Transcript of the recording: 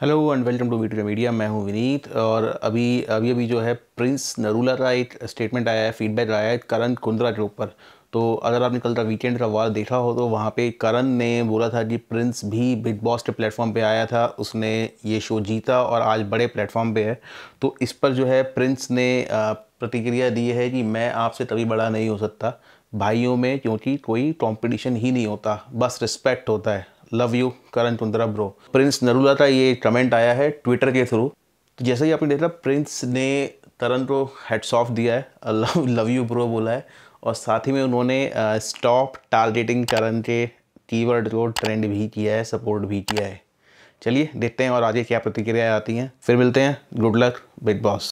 hello and welcome to video media मैं हूं विनीत और अभी अभी अभी जो है प्रिंस नरूला का एक स्टेटमेंट आया है फीडबैक आया है करण कुंद्रा के ऊपर तो अगर आपने कल का वीकेंड का वार देखा हो तो वहाँ पे करण ने बोला था कि प्रिंस भी बिग बॉस के प्लेटफॉर्म पे आया था उसने ये शो जीता और आज बड़े प्लेटफॉर्म पे है तो इस पर जो है प्रिंस ने प्रतिक्रिया दी है कि मैं आपसे तभी बड़ा नहीं हो सकता भाइयों में क्योंकि कोई कंपटीशन ही नहीं होता बस रिस्पेक्ट होता है love you Karan Chundra bro Prince Narula का ये कमेंट आया है ट्विटर के थ्रू तो जैसे ही आपने देखा प्रिंस ने तरन को हेड्स ऑफ दिया है लव लव यू ब्रो बोला है और साथ ही में उन्होंने स्टॉप टारगेटिंग करण के कीवर्ड को ट्रेंड भी किया है सपोर्ट भी किया है चलिए देखते हैं और आगे क्या प्रतिक्रियाएँ आती हैं फिर मिलते हैं गुड लक बिग बॉस